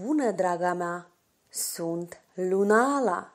Bună, draga mea! Sunt Lunala!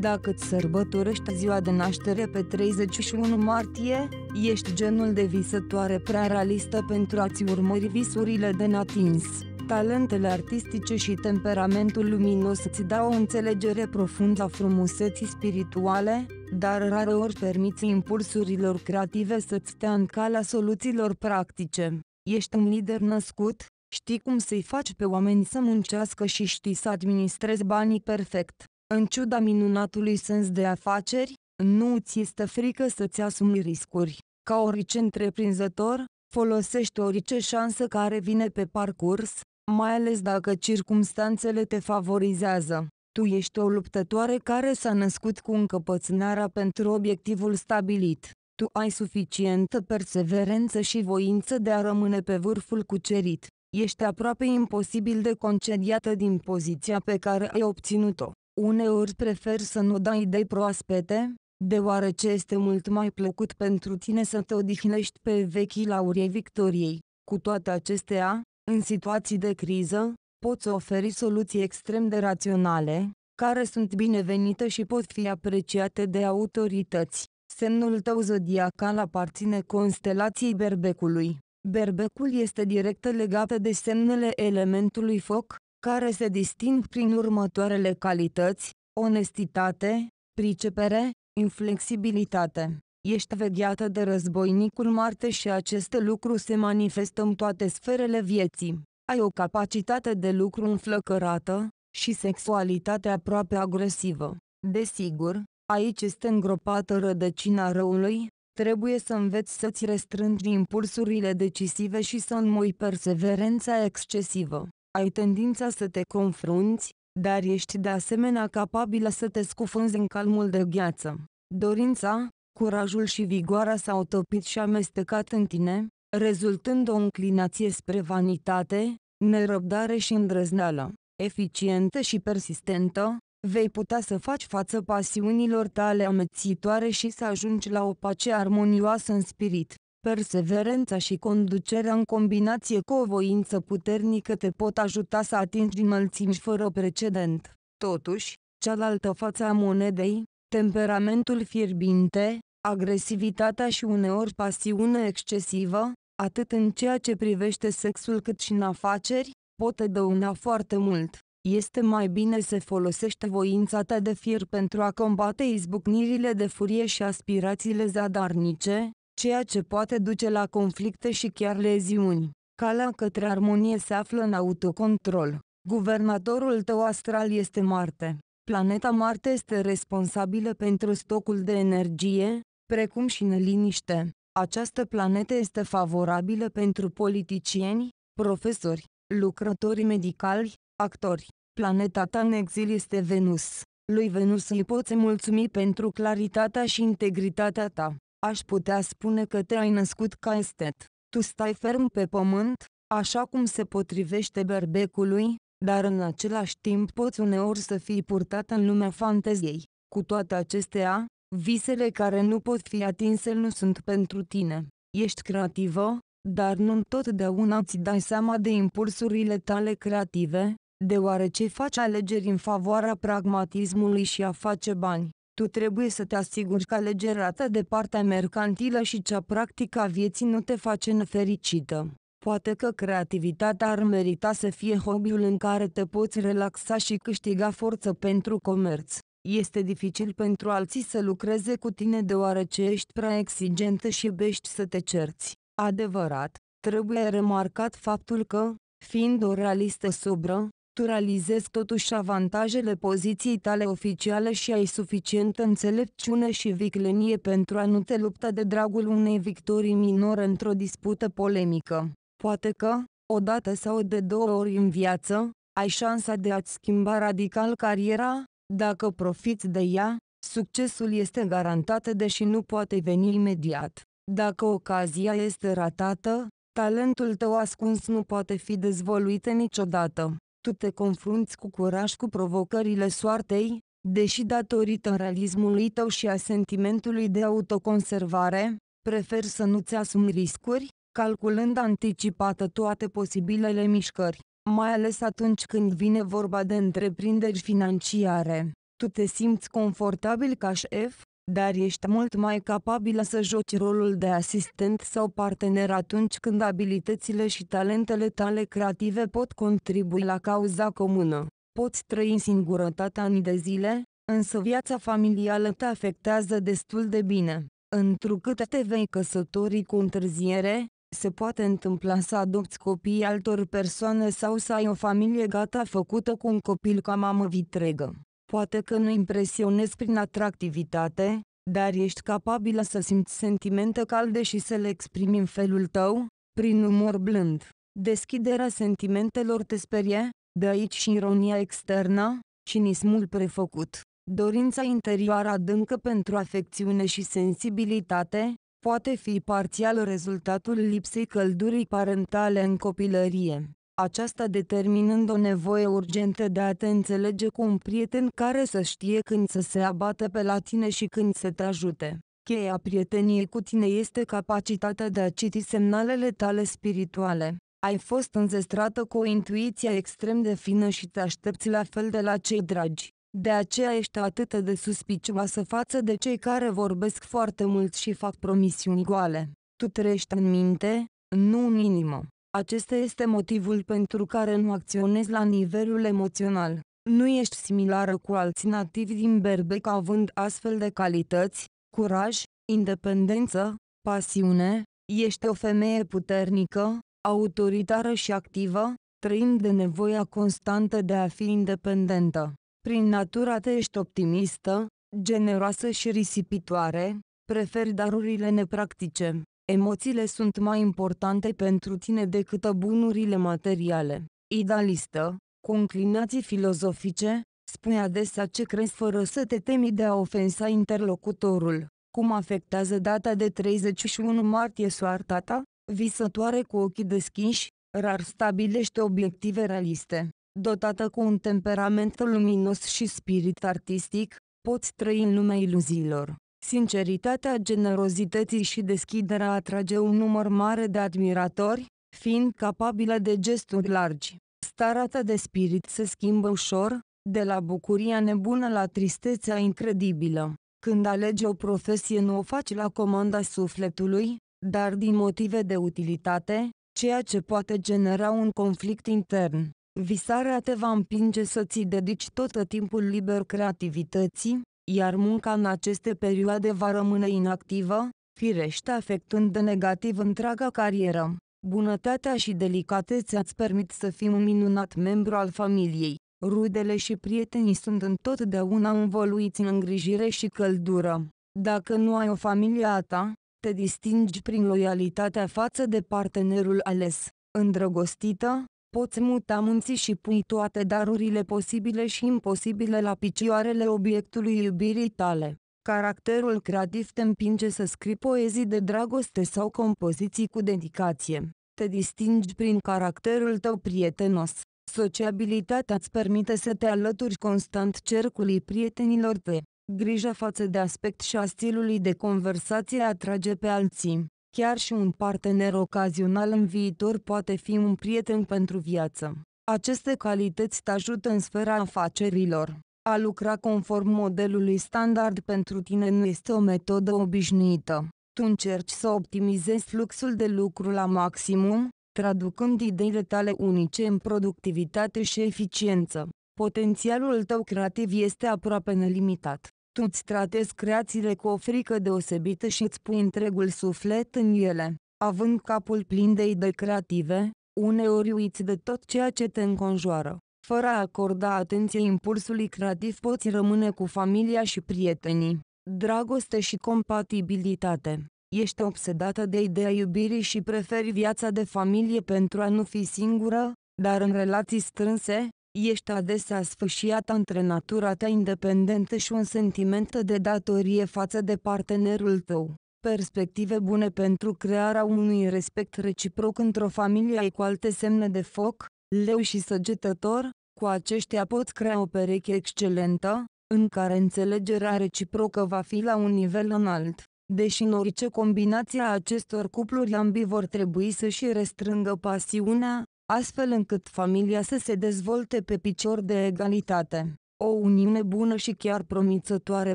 Dacă îți sărbătorești ziua de naștere pe 31 martie, ești genul de visătoare prea realistă pentru a-ți urmări visurile de natins. Talentele artistice și temperamentul luminos îți dau o înțelegere profundă a frumuseții spirituale, dar ori permiți impulsurilor creative să-ți stea în calea soluțiilor practice. Ești un lider născut, Știi cum să-i faci pe oameni să muncească și știi să administrezi banii perfect. În ciuda minunatului sens de afaceri, nu ți este frică să-ți asumi riscuri. Ca orice întreprinzător, folosești orice șansă care vine pe parcurs, mai ales dacă circumstanțele te favorizează. Tu ești o luptătoare care s-a născut cu încăpățânarea pentru obiectivul stabilit. Tu ai suficientă perseverență și voință de a rămâne pe vârful cucerit. Ești aproape imposibil de concediată din poziția pe care ai obținut-o. Uneori prefer să nu dai idei proaspete, deoarece este mult mai plăcut pentru tine să te odihnești pe vechii laurie victoriei. Cu toate acestea, în situații de criză, poți oferi soluții extrem de raționale, care sunt binevenite și pot fi apreciate de autorități. Semnul tău zodiacal aparține constelației berbecului. Berbecul este direct legată de semnele elementului foc, care se disting prin următoarele calități, onestitate, pricepere, inflexibilitate. Ești vegheată de războinicul Marte și acest lucru se manifestă în toate sferele vieții. Ai o capacitate de lucru înflăcărată și sexualitate aproape agresivă. Desigur, aici este îngropată rădăcina răului, Trebuie să înveți să-ți restrângi impulsurile decisive și să înmoi perseverența excesivă. Ai tendința să te confrunți, dar ești de asemenea capabilă să te scufunzi în calmul de gheață. Dorința, curajul și vigoarea s-au topit și amestecat în tine, rezultând o înclinație spre vanitate, nerăbdare și îndrăzneală. Eficientă și persistentă, vei putea să faci față pasiunilor tale amețitoare și să ajungi la o pace armonioasă în spirit. Perseverența și conducerea în combinație cu o voință puternică te pot ajuta să atingi înălțimi fără precedent. Totuși, cealaltă față a monedei, temperamentul fierbinte, agresivitatea și uneori pasiune excesivă, atât în ceea ce privește sexul cât și în afaceri, pot dăuna foarte mult. Este mai bine să folosești voința ta de fier pentru a combate izbucnirile de furie și aspirațiile zadarnice, ceea ce poate duce la conflicte și chiar leziuni. Calea către armonie se află în autocontrol. Guvernatorul tău astral este Marte. Planeta Marte este responsabilă pentru stocul de energie, precum și neliniște. Această planetă este favorabilă pentru politicieni, profesori, lucrători medicali, Actori Planeta ta în exil este Venus. Lui Venus îi poți mulțumi pentru claritatea și integritatea ta. Aș putea spune că te-ai născut ca estet. Tu stai ferm pe pământ, așa cum se potrivește berbecului, dar în același timp poți uneori să fii purtat în lumea fanteziei. Cu toate acestea, visele care nu pot fi atinse nu sunt pentru tine. Ești creativă, dar nu întotdeauna îți dai seama de impulsurile tale creative, deoarece faci alegeri în favoarea pragmatismului și a face bani. Tu trebuie să te asiguri că alegerea ta de partea mercantilă și cea practică a vieții nu te face nefericită. Poate că creativitatea ar merita să fie hobby-ul în care te poți relaxa și câștiga forță pentru comerț. Este dificil pentru alții să lucreze cu tine deoarece ești prea exigentă și bești să te cerți. Adevărat, trebuie remarcat faptul că, fiind o realistă sobră, tu realizezi totuși avantajele poziției tale oficiale și ai suficientă înțelepciune și viclenie pentru a nu te lupta de dragul unei victorii minore într-o dispută polemică. Poate că, odată sau de două ori în viață, ai șansa de a-ți schimba radical cariera, dacă profiți de ea, succesul este garantat deși nu poate veni imediat. Dacă ocazia este ratată, talentul tău ascuns nu poate fi dezvoluit niciodată tu te confrunți cu curaj cu provocările soartei, deși datorită realismului tău și a sentimentului de autoconservare, preferi să nu-ți asumi riscuri, calculând anticipată toate posibilele mișcări, mai ales atunci când vine vorba de întreprinderi financiare. Tu te simți confortabil ca șef, dar ești mult mai capabilă să joci rolul de asistent sau partener atunci când abilitățile și talentele tale creative pot contribui la cauza comună. Poți trăi în singurătate ani de zile, însă viața familială te afectează destul de bine. Întrucât te vei căsători cu întârziere, se poate întâmpla să adopți copiii altor persoane sau să ai o familie gata făcută cu un copil ca mamă vitregă. Poate că nu impresionezi prin atractivitate, dar ești capabilă să simți sentimente calde și să le exprimi în felul tău, prin umor blând. Deschiderea sentimentelor te sperie, de aici și ironia externă, cinismul prefăcut. Dorința interioară adâncă pentru afecțiune și sensibilitate, poate fi parțial rezultatul lipsei căldurii parentale în copilărie aceasta determinând o nevoie urgentă de a te înțelege cu un prieten care să știe când să se abate pe la tine și când să te ajute. Cheia prieteniei cu tine este capacitatea de a citi semnalele tale spirituale. Ai fost înzestrată cu o intuiție extrem de fină și te aștepți la fel de la cei dragi. De aceea ești atât de suspicioasă față de cei care vorbesc foarte mult și fac promisiuni goale. Tu trăiești în minte, nu în inimă. Acesta este motivul pentru care nu acționezi la nivelul emoțional. Nu ești similară cu alți nativi din Berbec având astfel de calități, curaj, independență, pasiune, ești o femeie puternică, autoritară și activă, trăind de nevoia constantă de a fi independentă. Prin natura te ești optimistă, generoasă și risipitoare, preferi darurile nepractice. Emoțiile sunt mai importante pentru tine decât bunurile materiale. Idealistă, cu înclinații filozofice, spune adesea ce crezi fără să te temi de a ofensa interlocutorul. Cum afectează data de 31 martie soarta ta? Visătoare cu ochii deschiși, rar stabilește obiective realiste. Dotată cu un temperament luminos și spirit artistic, poți trăi în lumea iluziilor. Sinceritatea generozității și deschiderea atrage un număr mare de admiratori, fiind capabilă de gesturi largi. Starea ta de spirit se schimbă ușor, de la bucuria nebună la tristețea incredibilă. Când alegi o profesie nu o faci la comanda sufletului, dar din motive de utilitate, ceea ce poate genera un conflict intern. Visarea te va împinge să ți dedici tot timpul liber creativității, iar munca în aceste perioade va rămâne inactivă, firește afectând de negativ întreaga carieră. Bunătatea și delicatețea îți permit să fii un minunat membru al familiei. Rudele și prietenii sunt întotdeauna învoluiți în îngrijire și căldură. Dacă nu ai o familie a ta, te distingi prin loialitatea față de partenerul ales. Îndrăgostită, poți muta munții și pui toate darurile posibile și imposibile la picioarele obiectului iubirii tale. Caracterul creativ te împinge să scrii poezii de dragoste sau compoziții cu dedicație. Te distingi prin caracterul tău prietenos. Sociabilitatea îți permite să te alături constant cercului prietenilor tăi. Grija față de aspect și a stilului de conversație atrage pe alții. Chiar și un partener ocazional în viitor poate fi un prieten pentru viață. Aceste calități te ajută în sfera afacerilor. A lucra conform modelului standard pentru tine nu este o metodă obișnuită. Tu încerci să optimizezi fluxul de lucru la maximum, traducând ideile tale unice în productivitate și eficiență. Potențialul tău creativ este aproape nelimitat tu îți tratezi creațiile cu o frică deosebită și îți pui întregul suflet în ele, având capul plin de idei creative, uneori uiți de tot ceea ce te înconjoară. Fără a acorda atenție impulsului creativ poți rămâne cu familia și prietenii, dragoste și compatibilitate. Ești obsedată de ideea iubirii și preferi viața de familie pentru a nu fi singură, dar în relații strânse, ești adesea sfâșiat între natura ta independentă și un sentiment de datorie față de partenerul tău. Perspective bune pentru crearea unui respect reciproc într-o familie ai cu alte semne de foc, leu și săgetător, cu aceștia pot crea o pereche excelentă, în care înțelegerea reciprocă va fi la un nivel înalt. Deși în orice combinație a acestor cupluri ambii vor trebui să-și restrângă pasiunea, astfel încât familia să se dezvolte pe picior de egalitate. O uniune bună și chiar promițătoare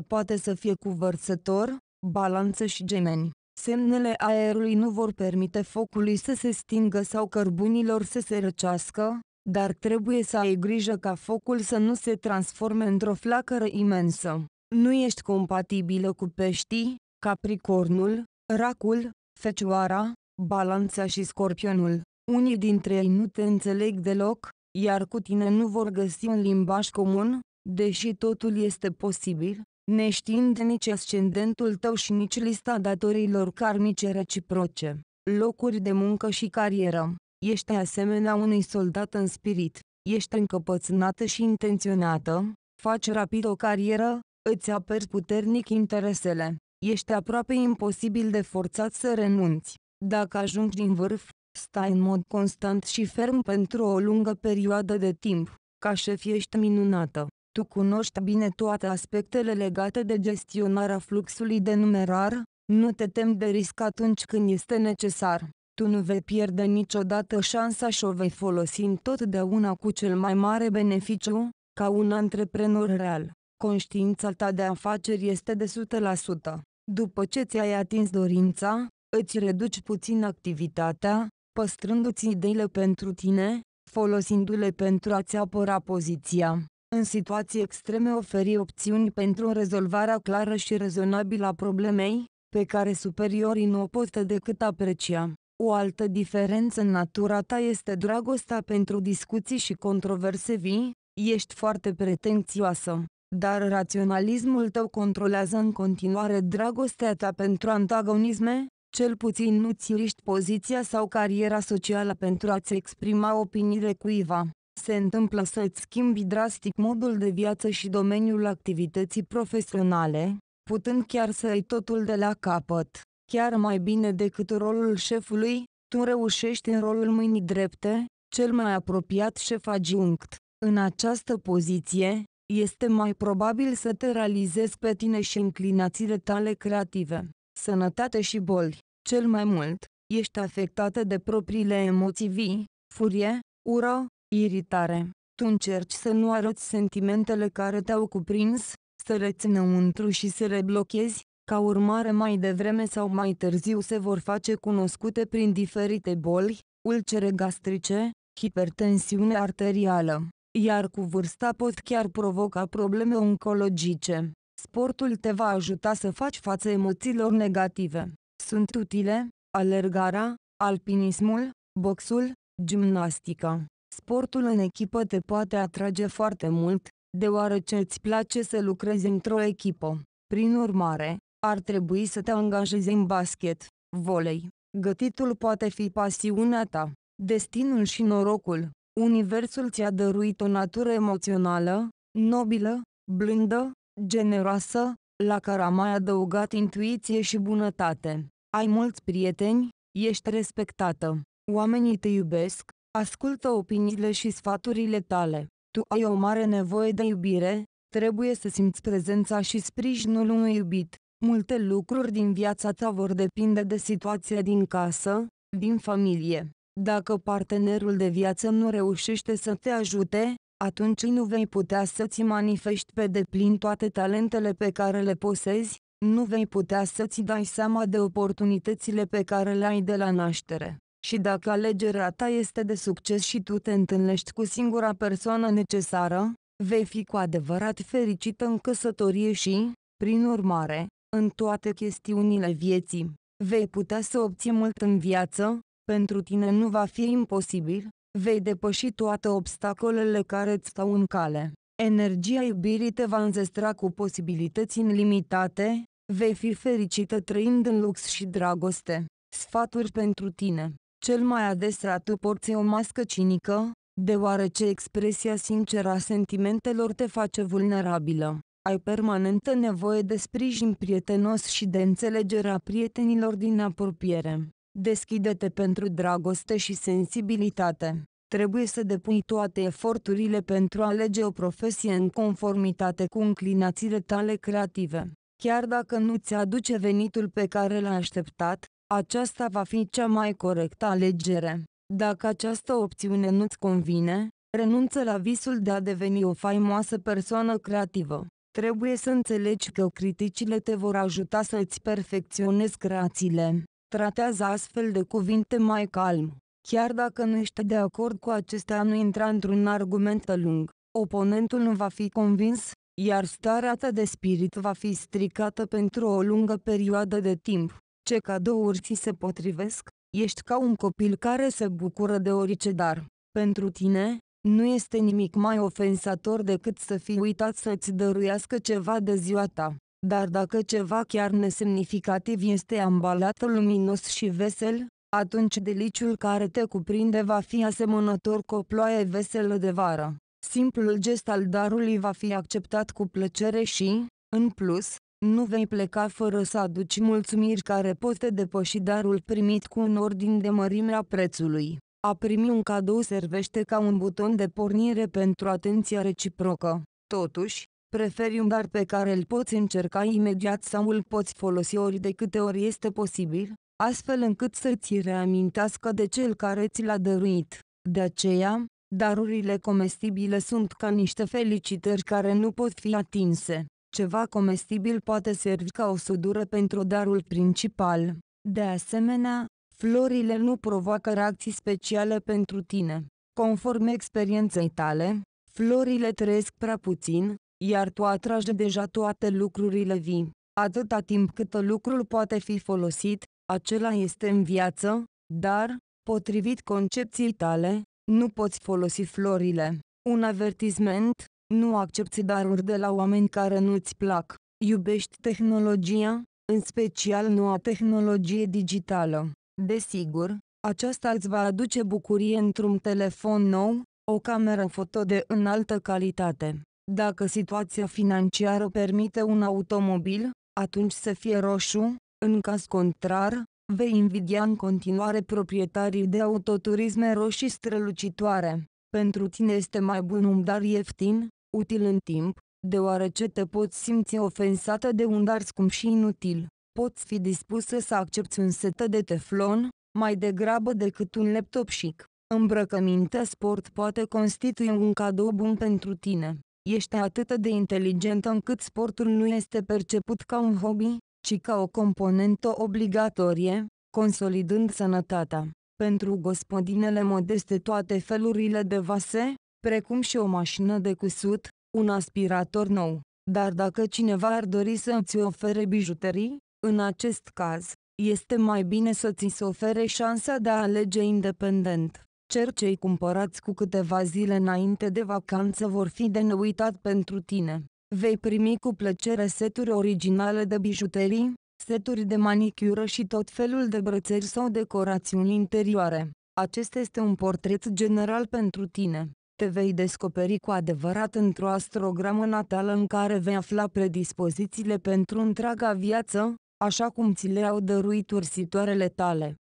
poate să fie cu vărsător, balanță și gemeni. Semnele aerului nu vor permite focului să se stingă sau cărbunilor să se răcească, dar trebuie să ai grijă ca focul să nu se transforme într-o flacără imensă. Nu ești compatibilă cu peștii, capricornul, racul, fecioara, balanța și scorpionul. Unii dintre ei nu te înțeleg deloc, iar cu tine nu vor găsi un limbaj comun, deși totul este posibil, neștiind nici ascendentul tău și nici lista datorilor karmice reciproce, locuri de muncă și carieră. Ești asemenea unui soldat în spirit, ești încăpățânată și intenționată, faci rapid o carieră, îți aperi puternic interesele, ești aproape imposibil de forțat să renunți. Dacă ajungi din vârf, Stai în mod constant și ferm pentru o lungă perioadă de timp, ca șef ești minunată. Tu cunoști bine toate aspectele legate de gestionarea fluxului de numerar, nu te tem de risc atunci când este necesar. Tu nu vei pierde niciodată șansa și o vei folosi întotdeauna cu cel mai mare beneficiu, ca un antreprenor real. Conștiința ta de afaceri este de 100%. După ce ți-ai atins dorința, îți reduci puțin activitatea, păstrându-ți ideile pentru tine, folosindu-le pentru a-ți apăra poziția. În situații extreme oferi opțiuni pentru rezolvarea clară și rezonabilă a problemei, pe care superiorii nu o pot decât aprecia. O altă diferență în natura ta este dragostea pentru discuții și controverse vii, ești foarte pretențioasă, dar raționalismul tău controlează în continuare dragostea ta pentru antagonisme, cel puțin nu țiriști poziția sau cariera socială pentru a-ți exprima opiniile cuiva. Se întâmplă să-ți schimbi drastic modul de viață și domeniul activității profesionale, putând chiar să ai totul de la capăt. Chiar mai bine decât rolul șefului, tu reușești în rolul mâinii drepte, cel mai apropiat șef adjunct. În această poziție, este mai probabil să te realizezi pe tine și inclinațiile tale creative. Sănătate și boli cel mai mult, ești afectată de propriile emoții vii, furie, ură, iritare. Tu încerci să nu arăți sentimentele care te-au cuprins, să le ții înăuntru și să le blochezi, ca urmare mai devreme sau mai târziu se vor face cunoscute prin diferite boli, ulcere gastrice, hipertensiune arterială, iar cu vârsta pot chiar provoca probleme oncologice. Sportul te va ajuta să faci față emoțiilor negative. Sunt utile, alergarea, alpinismul, boxul, gimnastica. Sportul în echipă te poate atrage foarte mult, deoarece îți place să lucrezi într-o echipă. Prin urmare, ar trebui să te angajezi în basket, volei. Gătitul poate fi pasiunea ta. Destinul și norocul. Universul ți-a dăruit o natură emoțională, nobilă, blândă, generoasă, la care am mai adăugat intuiție și bunătate. Ai mulți prieteni, ești respectată, oamenii te iubesc, ascultă opiniile și sfaturile tale. Tu ai o mare nevoie de iubire, trebuie să simți prezența și sprijinul unui iubit. Multe lucruri din viața ta vor depinde de situația din casă, din familie. Dacă partenerul de viață nu reușește să te ajute, atunci nu vei putea să-ți manifesti pe deplin toate talentele pe care le posezi, nu vei putea să-ți dai seama de oportunitățile pe care le ai de la naștere. Și dacă alegerea ta este de succes și tu te întâlnești cu singura persoană necesară, vei fi cu adevărat fericită în căsătorie și, prin urmare, în toate chestiunile vieții. Vei putea să obții mult în viață, pentru tine nu va fi imposibil, vei depăși toate obstacolele care îți stau în cale. Energia iubirii te va înzestra cu posibilități inlimitate, vei fi fericită trăind în lux și dragoste. Sfaturi pentru tine Cel mai adesea tu porți o mască cinică, deoarece expresia sinceră a sentimentelor te face vulnerabilă. Ai permanentă nevoie de sprijin prietenos și de înțelegerea prietenilor din apropiere. Deschide-te pentru dragoste și sensibilitate. Trebuie să depui toate eforturile pentru a alege o profesie în conformitate cu înclinațiile tale creative. Chiar dacă nu ți-aduce venitul pe care l-ai așteptat, aceasta va fi cea mai corectă alegere. Dacă această opțiune nu-ți convine, renunță la visul de a deveni o faimoasă persoană creativă. Trebuie să înțelegi că criticile te vor ajuta să îți perfecționezi creațiile tratează astfel de cuvinte mai calm. Chiar dacă nu ești de acord cu acestea nu intra într-un argument lung, oponentul nu va fi convins, iar starea ta de spirit va fi stricată pentru o lungă perioadă de timp. Ce cadouri ți se potrivesc? Ești ca un copil care se bucură de orice dar. Pentru tine, nu este nimic mai ofensator decât să fii uitat să-ți dăruiască ceva de ziua ta. Dar dacă ceva chiar nesemnificativ este ambalat luminos și vesel, atunci deliciul care te cuprinde va fi asemănător cu o ploaie veselă de vară. Simplul gest al darului va fi acceptat cu plăcere și, în plus, nu vei pleca fără să aduci mulțumiri care pot depăși darul primit cu un ordin de mărime a prețului. A primi un cadou servește ca un buton de pornire pentru atenția reciprocă. Totuși, Preferi un dar pe care îl poți încerca imediat sau îl poți folosi ori de câte ori este posibil, astfel încât să ți reamintească de cel care ți l-a dăruit. De aceea, darurile comestibile sunt ca niște felicitări care nu pot fi atinse. Ceva comestibil poate servi ca o sudură pentru darul principal. De asemenea, florile nu provoacă reacții speciale pentru tine. Conform experienței tale, florile trăiesc prea puțin, iar tu atragi deja toate lucrurile vii. Atâta timp cât lucrul poate fi folosit, acela este în viață, dar, potrivit concepției tale, nu poți folosi florile. Un avertisment, nu accepti daruri de la oameni care nu-ți plac. Iubești tehnologia, în special noua tehnologie digitală. Desigur, aceasta îți va aduce bucurie într-un telefon nou, o cameră foto de înaltă calitate dacă situația financiară permite un automobil, atunci să fie roșu, în caz contrar, vei invidia în continuare proprietarii de autoturisme roșii strălucitoare. Pentru tine este mai bun un dar ieftin, util în timp, deoarece te poți simți ofensată de un dar scump și inutil. Poți fi dispusă să accepti un set de teflon, mai degrabă decât un laptop chic. Îmbrăcămintea sport poate constitui un cadou bun pentru tine. Ești atât de inteligentă încât sportul nu este perceput ca un hobby, ci ca o componentă obligatorie, consolidând sănătatea. Pentru gospodinele modeste toate felurile de vase, precum și o mașină de cusut, un aspirator nou. Dar dacă cineva ar dori să îți ofere bijuterii, în acest caz, este mai bine să ți se ofere șansa de a alege independent. Cercei cumpărați cu câteva zile înainte de vacanță vor fi de neuitat pentru tine. Vei primi cu plăcere seturi originale de bijuterii, seturi de manicură și tot felul de brățări sau decorațiuni interioare. Acesta este un portret general pentru tine. Te vei descoperi cu adevărat într-o astrogramă natală în care vei afla predispozițiile pentru întreaga viață, așa cum ți le-au dăruit ursitoarele tale.